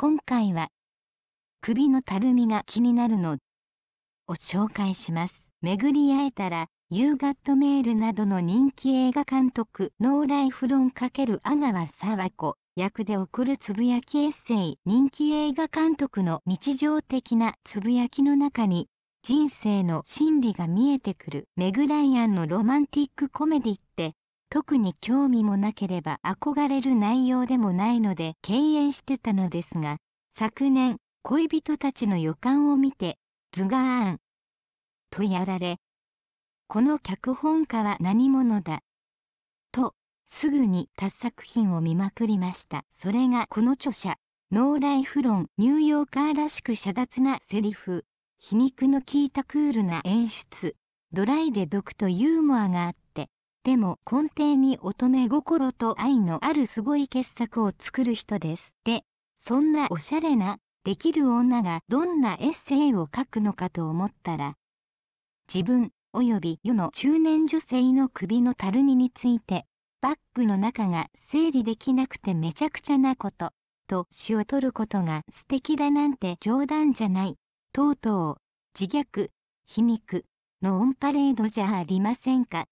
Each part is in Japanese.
今回は首のたるみが気になるのを紹介します巡り会えたら夕方メールなどの人気映画監督ノーライフロン×阿川沢子役で送るつぶやきエッセイ人気映画監督の日常的なつぶやきの中に人生の真理が見えてくるメグライアンのロマンティックコメディって特に興味もなければ憧れる内容でもないので敬遠してたのですが昨年恋人たちの予感を見てズガーンとやられこの脚本家は何者だとすぐに達作品を見まくりましたそれがこの著者ノーライフロンニューヨーカーらしく遮奪なセリフ皮肉の効いたクールな演出ドライで毒とユーモアがあった」でも根底に乙女心と愛のあるすごい傑作を作る人です。で、そんなおしゃれな、できる女がどんなエッセイを書くのかと思ったら、自分及び世の中年女性の首のたるみについて、バッグの中が整理できなくてめちゃくちゃなこと、と詩を取ることが素敵だなんて冗談じゃない。とうとう、自虐、皮肉、のオンパレードじゃありませんか。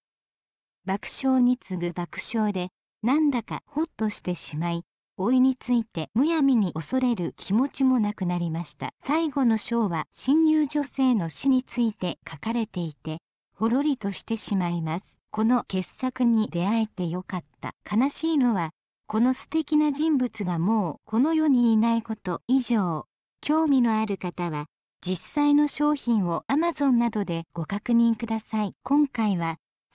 爆笑に次ぐ爆笑で、なんだかほっとしてしまい、老いについてむやみに恐れる気持ちもなくなりました。最後の章は親友女性の死について書かれていて、ほろりとしてしまいます。この傑作に出会えてよかった。悲しいのは、この素敵な人物がもうこの世にいないこと以上、興味のある方は、実際の商品を Amazon などでご確認ください。今回は